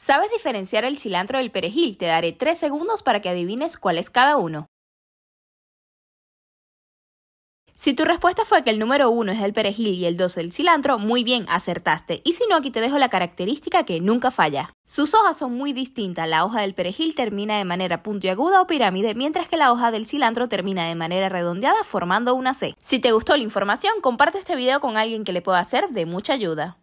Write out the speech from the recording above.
¿Sabes diferenciar el cilantro del perejil? Te daré 3 segundos para que adivines cuál es cada uno. Si tu respuesta fue que el número 1 es el perejil y el 2 el cilantro, muy bien, acertaste. Y si no, aquí te dejo la característica que nunca falla. Sus hojas son muy distintas. La hoja del perejil termina de manera puntiaguda o pirámide, mientras que la hoja del cilantro termina de manera redondeada formando una C. Si te gustó la información, comparte este video con alguien que le pueda ser de mucha ayuda.